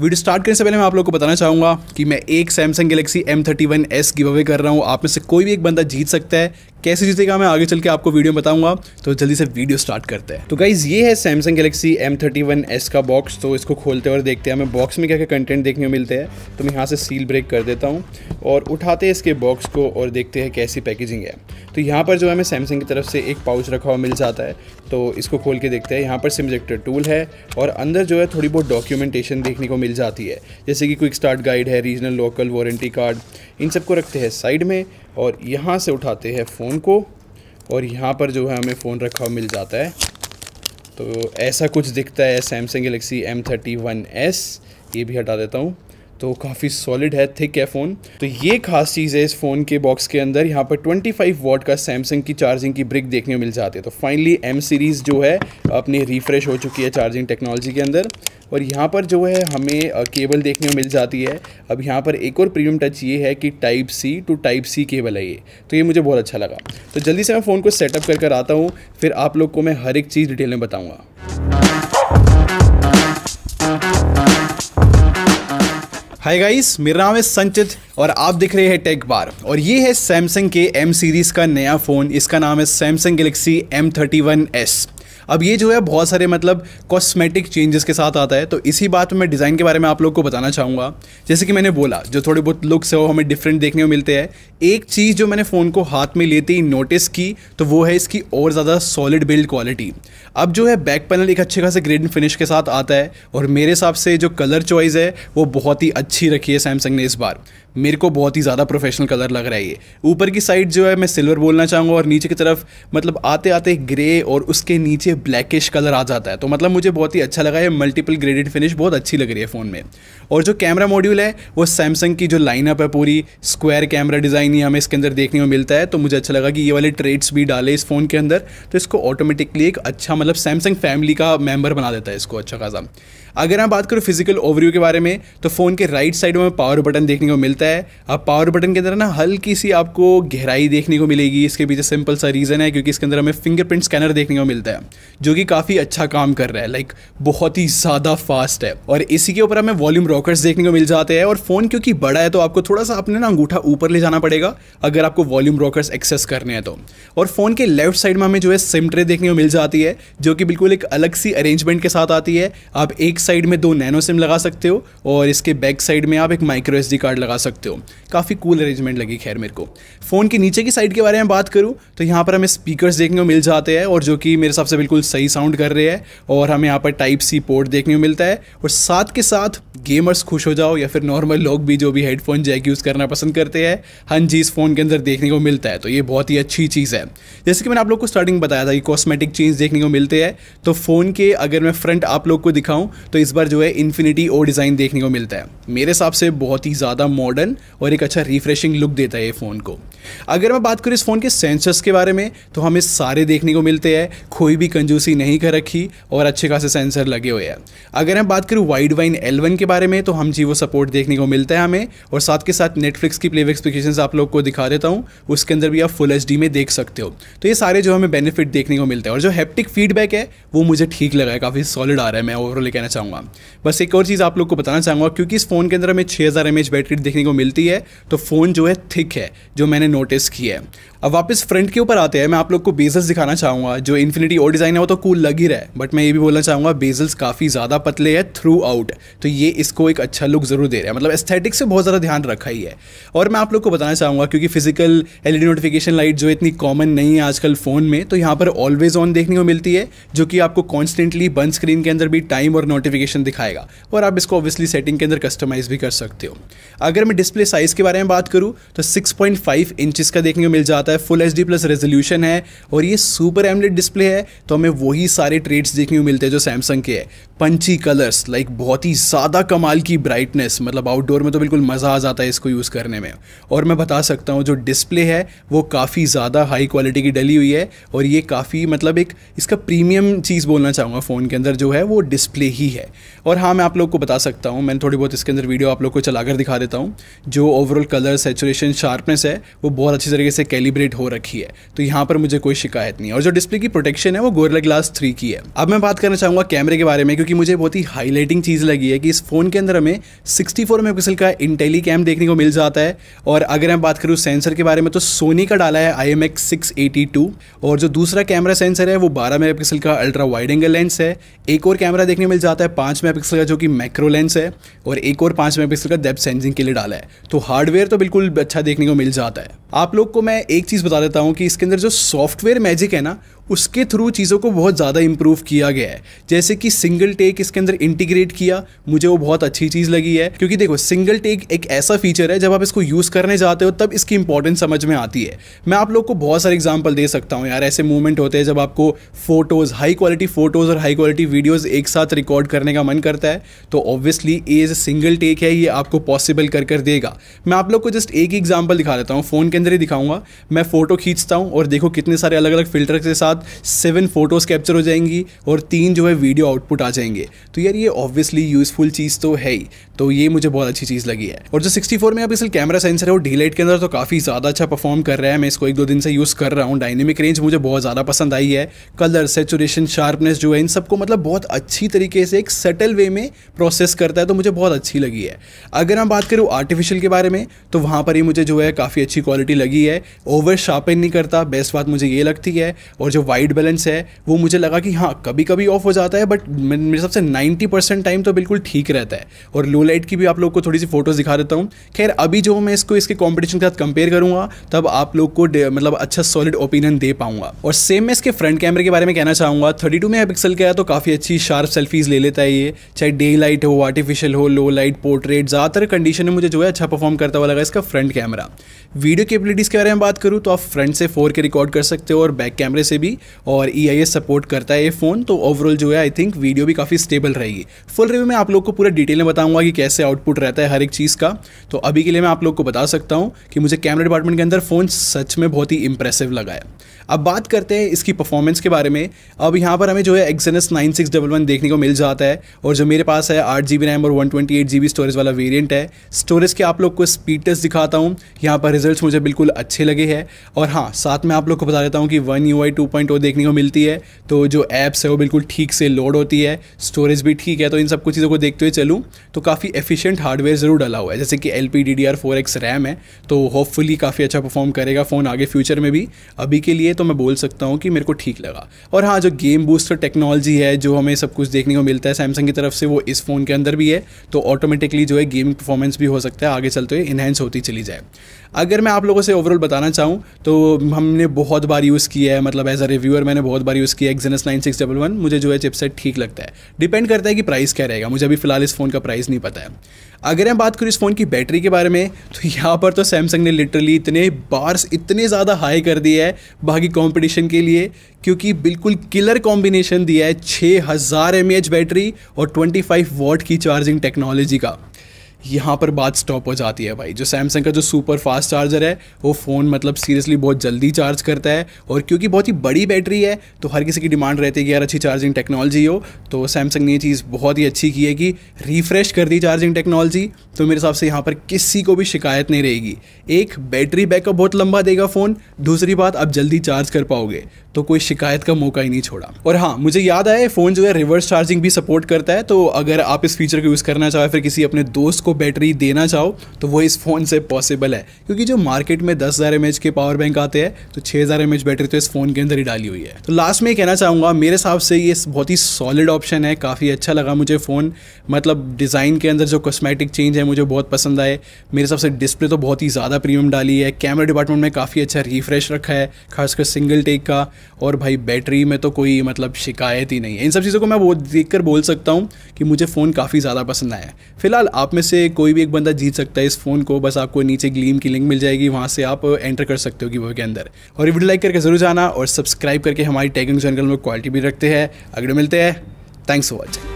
video start करने से पहले मैं आप लोग को बताना चाहूँगा कि मैं एक Samsung Galaxy M thirty one S give away कर रहा हूँ आप में से कोई भी एक बंदा जीत सकता है कैसे जीतेगा मैं आगे चल के आपको वीडियो बताऊंगा तो जल्दी से वीडियो स्टार्ट करते हैं तो गाइज ये है Samsung Galaxy M thirty one S का बॉक्स तो इसको खोलते और देखते हैं हमें बॉक्स में क्या क्या कंटेंट देखने को मिलते हैं तो मैं यहाँ से सील ब्रेक कर देता हूँ और उठाते हैं इसके बॉक्स को और देखते हैं कैसी पैकेजिंग है तो यहाँ पर जो हमें सैमसंग की तरफ से एक पाउच रखा हुआ मिल जाता है तो इसको खोल के देखते हैं यहाँ पर सिम इजेक्टर टूल है और अंदर जो है थोड़ी बहुत डॉक्यूमेंटेशन देखने को मिल जाती है जैसे कि क्विक स्टार्ट गाइड है रीजनल लोकल वारंटी कार्ड इन सबको रखते हैं साइड में और यहाँ से उठाते हैं फ़ोन को और यहाँ पर जो है हमें फ़ोन रखा हुआ मिल जाता है तो ऐसा कुछ दिखता है Samsung Galaxy M thirty one S ये भी हटा देता हूँ तो काफ़ी सॉलिड है थिक है फ़ोन तो ये खास चीज़ है इस फ़ोन के बॉक्स के अंदर यहाँ पर 25 वॉट का सैमसंग की चार्जिंग की ब्रिक देखने को मिल जाती है तो फाइनली एम सीरीज़ जो है अपनी रिफ़्रेश हो चुकी है चार्जिंग टेक्नोलॉजी के अंदर और यहाँ पर जो है हमें केबल देखने को मिल जाती है अब यहाँ पर एक और प्रीमियम टच ये है कि type C to type C cable है ये तो ये मुझे बहुत अच्छा लगा तो जल्दी से मैं फ़ोन को सेटअप कर कर आता हूँ फिर आप लोग को मैं हर एक चीज़ डिटेल में बताऊँगा हाय गाइस मेरा नाम है संचित और आप दिख रहे हैं टेक बार और ये है सैमसंग के एम सीरीज़ का नया फ़ोन इसका नाम है Samsung Galaxy M thirty one S अब ये जो है बहुत सारे मतलब कॉस्मेटिक चेंजेस के साथ आता है तो इसी बात में मैं डिज़ाइन के बारे में आप लोग को बताना चाहूँगा जैसे कि मैंने बोला जो थोड़े बहुत लुक्स है वो हमें डिफरेंट देखने को मिलते हैं एक चीज़ जो मैंने फ़ोन को हाथ में लेते ही नोटिस की तो वो है इसकी और ज़्यादा सॉलिड बिल्ड क्वालिटी अब जो है बैक पैनल एक अच्छे खासे ग्रेड फिनिश के साथ आता है और मेरे हिसाब से जो कलर चॉइस है वो बहुत ही अच्छी रखी है सैमसंग ने इस बार मेरे को बहुत ही ज़्यादा प्रोफेशनल कलर लग रहा है ये ऊपर की साइड जो है मैं सिल्वर बोलना चाहूँगा और नीचे की तरफ मतलब आते आते ग्रे और उसके नीचे देखिए ब्लैकिश कलर आ जाता है तो मतलब मुझे बहुत ही अच्छा लगा है मल्टीपल ग्रेडेड फिनिश बहुत अच्छी लग रही है फ़ोन में और जो कैमरा मॉड्यूल है वो सैमसंग की जो लाइनअप है पूरी स्क्वायर कैमरा डिज़ाइन ही हमें इसके अंदर देखने को मिलता है तो मुझे अच्छा लगा कि ये वाले ट्रेड्स भी डाले इस फ़ोन के अंदर तो इसको ऑटोमेटिकली एक अच्छा मतलब सैमसंग फैमिली का मेम्बर बना देता है इसको अच्छा खासा अगर आप बात करूँ फिजिकल ओवरव्यू के बारे में तो फ़ोन के राइट साइड में पावर बटन देखने को मिलता है अब पावर बटन के अंदर ना हल्की सी आपको गहराई देखने को मिलेगी इसके पीछे सिंपल सा रीज़न है क्योंकि इसके अंदर हमें फिंगरप्रिंट स्कैनर देखने को मिलता है जो कि काफ़ी अच्छा काम कर रहा है लाइक बहुत ही ज़्यादा फास्ट है और इसी के ऊपर हमें वॉल्यूम रॉकर्स देखने को मिल जाते हैं और फ़ोन क्योंकि बड़ा है तो आपको थोड़ा सा अपने ना अंगूठा ऊपर ले जाना पड़ेगा अगर आपको वॉल्यूम रॉकर्स एक्सेस करने हैं तो और फ़ोन के लेफ्ट साइड में हमें जो है सिम ट्रे देखने को मिल जाती है जो कि बिल्कुल एक अलग सी अरेंजमेंट के साथ आती है आप एक साइड में दो नैनो सिम लगा सकते हो और इसके बैक साइड में आप एक माइक्रो एस कार्ड लगा सकते हो काफ़ी कूल अरेंजमेंट लगी खैर मेरे को फ़ोन के नीचे की साइड के बारे में बात करूँ तो यहाँ पर हमें स्पीकर्स देखने को मिल जाते हैं और जो कि मेरे हिसाब से बिल्कुल सही साउंड कर रहे हैं और हमें यहाँ पर टाइप सी पोर्ट देखने को मिलता है और साथ के साथ गेमर्स खुश हो जाओ या फिर नॉर्मल लोग भी जो भी हेडफोन जैक यूज़ करना पसंद करते हैं हाँ जी इस फ़ोन के अंदर देखने को मिलता है तो ये बहुत ही अच्छी चीज़ है जैसे कि मैंने आप लोग को स्टार्टिंग बताया था कि कॉस्मेटिक चेंज देखने को मिलते हैं तो फ़ोन के अगर मैं फ्रंट आप लोग को दिखाऊं तो इस बार जो है इन्फिनिटी ओ डिज़ाइन देखने को मिलता है मेरे हिसाब से बहुत ही ज़्यादा मॉडर्न और एक अच्छा रिफ्रेशिंग लुक देता है ये फ़ोन को अगर मैं बात करूँ इस फ़ोन के सेंसर्स के बारे में तो हमें सारे देखने को मिलते हैं कोई भी कंजूसी नहीं कर रखी और अच्छे खासे सेंसर लगे हुए हैं अगर मैं बात करूँ वाइड वाइन एल के बारे में तो हम जी वो सपोर्ट देखने को मिलता है हमें और साथ के साथ नेटफ्लिक्स की प्ले एक्सपेक्टेशन आप लोग को दिखा देता हूँ उसके अंदर भी आप फुल एच में देख सकते हो तो ये सारे जो हमें बेनिफिट देखने को मिलते हैं और जो हैप्टिक फीडबैक है वो मुझे ठीक लगा है काफ़ी सॉलिड आ रहा है मैं ओवरऑल कहना चाहूँगा चाहूँगा बस एक और चीज़ आप लोग को बताना चाहूँगा क्योंकि इस फ़ोन के अंदर हमें छः हज़ार बैटरी देखने को मिलती है तो फ़ोन जो है थिक है जो मैंने नोटिस की है अब वापस फ्रंट के ऊपर आते हैं मैं आप लोग को बेजल्स दिखाना चाहूँगा जो इन्फिनिटी और डिज़ाइन है वो तो कूल लग ही रहा है बट मैं ये भी बोलना चाहूँगा बेजल्स काफ़ी ज़्यादा पतले है थ्रू आउट तो ये इसको एक अच्छा लुक ज़रूर दे रहा है मतलब एस्थेटिक से बहुत ज़्यादा ध्यान रखा ही है और मैं आप लोग को बताना चाहूँगा क्योंकि फिजिकल एल नोटिफिकेशन लाइट जो इतनी कॉमन नहीं है आजकल फ़ोन में तो यहाँ पर ऑलवेज ऑन देखने को मिलती है जो कि आपको कॉन्स्टेंटली बंद स्क्रीन के अंदर भी टाइम और नोटिफिक नोटिफिकेशन दिखाएगा और आप इसको ऑब्वियसली सेटिंग के अंदर कस्टमाइज भी कर सकते हो अगर मैं डिस्प्ले साइज़ के बारे में बात करूँ तो 6.5 पॉइंट इंचज़ का देखने को मिल जाता है फुल एच प्लस रेजोल्यूशन है और ये सुपर एमलेट डिस्प्ले है तो हमें वही सारे ट्रेड्स देखने को मिलते हैं जो सैमसंग के है पंची कलर्स लाइक बहुत ही ज़्यादा कमाल की ब्राइटनेस मतलब आउटडोर में तो बिल्कुल मज़ा आ जाता है इसको यूज़ करने में और मैं बता सकता हूँ जो डिस्प्ले है वो काफ़ी ज़्यादा हाई क्वालिटी की डली हुई है और ये काफ़ी मतलब एक इसका प्रीमियम चीज़ बोलना चाहूँगा फ़ोन के अंदर जो है वो डिस्प्ले ही है और हाँ मैं आप लोग को बता सकता हूँ मैंने थोड़ी बहुत इसके अंदर वीडियो आप लोग को चला दिखा देता हूँ जो ओवरऑल कलर सेचुरेशन शार्पनेस है वो बहुत अच्छी तरीके से कैलिब्रेट हो रखी है तो यहाँ पर मुझे कोई शिकायत नहीं और जो डिस्प्ले की प्रोटेक्शन है वो गोरला ग्लास थ्री की है अब मैं बात करना चाहूँगा कैमरे के बारे में क्योंकि कि मुझे बहुत ही हाईलाइटिंग चीज़ लगी है कि इस फ़ोन के अंदर हमें 64 फोर मेगापिक्सल का इंटेली कैम देखने को मिल जाता है और अगर मैं बात करूँ सेंसर के बारे में तो सोनी का डाला है आई एम और जो दूसरा कैमरा सेंसर है वो बारह मेगा का अल्ट्रा वाइड एंगल लेंस है एक और कैमरा देखने मिल जाता है पाँच मेगा का जो कि मैक्रो लेंस है और एक और पाँच मेगा का डेप सेंसिंग के लिए डाला है तो हार्डवेयर तो बिल्कुल अच्छा देखने को मिल जाता है आप लोग को मैं एक चीज़ बता देता हूँ कि इसके अंदर जो सॉफ्टवेयर मैजिक है ना उसके थ्रू चीज़ों को बहुत ज़्यादा इम्प्रूव किया गया है जैसे कि सिंगल टेक इसके अंदर इंटीग्रेट किया मुझे वो बहुत अच्छी चीज़ लगी है क्योंकि देखो सिंगल टेक एक ऐसा फीचर है जब आप इसको यूज़ करने जाते हो तब इसकी इंपॉर्टेंस समझ में आती है मैं आप लोग को बहुत सारे एग्जाम्पल दे सकता हूँ यार ऐसे मूवमेंट होते हैं जब आपको फोटोज़ हाई क्वालिटी फ़ोटोज़ और हाई क्वालिटी वीडियोज़ एक साथ रिकॉर्ड करने का मन करता है तो ऑब्वियसली एज सिंगल टेक है ये आपको पॉसिबल कर कर देगा मैं आप लोग को जस्ट एक ही एग्जाम्पल दिखा देता हूँ फ़ोन के अंदर ही दिखाऊंगा मैं फ़ोटो खींचता हूँ और देखो कितने सारे अलग अलग फिल्टर के साथ सेवन फ़ोटोज़ कैप्चर हो जाएंगी और तीन जो है वीडियो आउटपुट आ जाएंगे तो यार ये ऑब्वियसली यूज़फुल चीज़ तो है ही तो ये मुझे बहुत अच्छी चीज़ लगी है और जो सिक्सटी फोर में आप इसल कैमरा सेंसर है वो डी के अंदर तो काफ़ी ज़्यादा अच्छा परफॉर्म कर रहा है मैं इसको एक दो दिन से यूज़ कर रहा हूँ डायनेमिक रेंज मुझे बहुत ज़्यादा पसंद आई है कलर सेचुरेशन शार्पनेस जो है इन सबको मतलब बहुत अच्छी तरीके से एक सेटल वे में प्रोसेस करता है तो मुझे बहुत अच्छी लगी है अगर हम बात करूँ आर्टिफिशियल के बारे में तो वहाँ पर ही मुझे जो है काफ़ी अच्छी क्वालिटी लगी है ओवर शार्पन नहीं करता बेस्ट बात मुझे ये लगती है और जो वाइट बैलेंस है वो मुझे लगा कि हाँ कभी कभी ऑफ हो जाता है बट मेरे हिसाब से नाइन्टी परसेंट टाइम तो बिल्कुल ठीक रहता है और लो लाइट की भी आप लोग को थोड़ी सी फोटोज़ दिखा देता हूँ खैर अभी जो मैं इसको इसके कॉम्पिटिशन के साथ कंपेयर करूँगा तब आप लोग को मतलब अच्छा सॉलिड ओपिनियन दे पाऊंगा और सेम मैं इसके फ्रंट कैमरे के बारे में कहना चाहूँगा थर्टी टू मेगा पिक्सल का है तो काफ़ी अच्छी शार्प सेल्फीज़ ले लेता है ये चाहे डे लाइट हो आर्टिफिशियल हो लो लाइट पोर्ट्रेट ज़्यादातर कंडीशन में मुझे जो है अच्छा परफॉर्म करता हुआ लगा इसका फ्रंट कैमरा वीडियो कैपेबिलिटीज़ के बारे में बात करूँ तो आप फ्रंट से फोर के रिकॉर्ड कर सकते हो और बैक कैमरे से भी होगी और ई आई एस सपोर्ट करता है ये फ़ोन तो ओवरऑल जो है आई थिंक वीडियो भी काफ़ी स्टेबल रहेगी फुल रिव्यू में आप लोग को पूरा डिटेल में बताऊंगा कि कैसे आउटपुट रहता है हर एक चीज़ का तो अभी के लिए मैं आप लोग को बता सकता हूँ कि मुझे कैमरा डिपार्टमेंट के अंदर फ़ोन सच में बहुत ही इंप्रेसिव लगा है अब बात करते हैं इसकी परफॉर्मेंस के बारे में अब यहाँ पर हमें जो है Exynos nine six double one देखने को मिल जाता है और जो मेरे पास है आठ जी बी रैम और one twenty eight G B storage वाला वेरियंट है स्टोरेज के आप लोग को स्पीड टेस्ट दिखाता हूँ यहाँ पर रिजल्ट मुझे बिल्कुल अच्छे लगे हैं और हाँ साथ में आप लोग को बता देता हूँ कि one U I two point O देखने को मिलती है तो जो ऐप्स है वो बिल्कुल ठीक से लोड होती है स्टोरेज भी ठीक है तो इन सब कुछ चीज़ों को देखते हुए चलूँ तो काफ़ी एफिशियंट हार्डवेयर ज़रूर डाला हुआ है जैसे कि L P D D R four X RAM है तो होपफुली काफ़ी अच्छा परफॉर्म करेगा फ़ोन आगे फ्यूचर में भी अभी के लिए तो मैं बोल सकता हूँ कि मेरे को ठीक लगा और हाँ जो गेम बूस्टर टेक्नोलॉजी है जो हमें सब कुछ देखने को मिलता है सैमसंग की तरफ से वो इस फ़ोन के अंदर भी है तो ऑटोमेटिकली जो है गेमिंग परफॉर्मेंस भी हो सकता है आगे चलते हुए इन्हेंस होती चली जाए अगर मैं आप लोगों से ओवरऑल बताना चाहूँ तो हमने बहुत बार यूज़ किया है मतलब एज अ रिव्यूअर मैंने बहुत बार यूज़ किया Exynos nine six double one मुझे जो है चिपसेट ठीक लगता है डिपेंड करता है कि प्राइस क्या रहेगा मुझे अभी फिलहाल इस फ़ोन का प्राइस नहीं पता है अगर हम बात करें इस फ़ोन की बैटरी के बारे में तो यहाँ पर तो सैमसंग ने लिटरली इतने बार्स इतने ज़्यादा हाई कर दिए है बाकी कॉम्पिटिशन के लिए क्योंकि बिल्कुल किलर कॉम्बिनेशन दिया है छः हज़ार एम बैटरी और ट्वेंटी फाइव वॉट की चार्जिंग टेक्नोलॉजी का यहाँ पर बात स्टॉप हो जाती है भाई जो सैमसंग का जो सुपर फास्ट चार्जर है वो फ़ोन मतलब सीरियसली बहुत जल्दी चार्ज करता है और क्योंकि बहुत ही बड़ी बैटरी है तो हर किसी की डिमांड रहती है कि यार अच्छी चार्जिंग टेक्नोलॉजी हो तो सैमसंग ने ये चीज़ बहुत ही अच्छी की है कि रिफ़्रेश कर दी चार्जिंग टेक्नोलॉजी तो मेरे हिसाब से यहाँ पर किसी को भी शिकायत नहीं रहेगी एक बैटरी बैकअप बहुत लंबा देगा फ़ोन दूसरी बात आप जल्दी चार्ज कर पाओगे तो कोई शिकायत का मौका ही नहीं छोड़ा और हाँ मुझे याद आया फ़ोन जो है रिवर्स चार्जिंग भी सपोर्ट करता है तो अगर आप इस फीचर को यूज़ करना चाहें फिर किसी अपने दोस्त को बैटरी देना चाहो तो वो इस फ़ोन से पॉसिबल है क्योंकि जो मार्केट में दस हज़ार के पावर बैंक आते हैं तो छः हज़ार बैटरी तो इस फ़ोन के अंदर ही डाली हुई है तो लास्ट में कहना चाहूँगा मेरे हिसाब से ये बहुत ही सॉलिड ऑप्शन है काफ़ी अच्छा लगा मुझे फ़ोन मतलब डिज़ाइन के अंदर जो कॉस्मेटिक चेंज है मुझे बहुत पसंद आए मेरे हिसाब से डिस्प्ले तो बहुत ही ज़्यादा प्रीमियम डाली है कैमरा डिपार्टमेंट में काफ़ी अच्छा रिफ्रेश रखा है खासकर सिंगल टेक का और भाई बैटरी में तो कोई मतलब शिकायत ही नहीं है इन सब चीज़ों को मैं वो देख कर बोल सकता हूँ कि मुझे फ़ोन काफ़ी ज़्यादा पसंद आया फिलहाल आप में से कोई भी एक बंदा जीत सकता है इस फ़ोन को बस आपको नीचे ग्लीम की लिंक मिल जाएगी वहाँ से आप एंटर कर सकते हो गिव के अंदर और वीडियो लाइक करके जरूर जाना और सब्सक्राइब करके हमारी टैगिंग चैनल में क्वालिटी भी रखते हैं अगले मिलते हैं थैंक्स फॉर वॉचिंग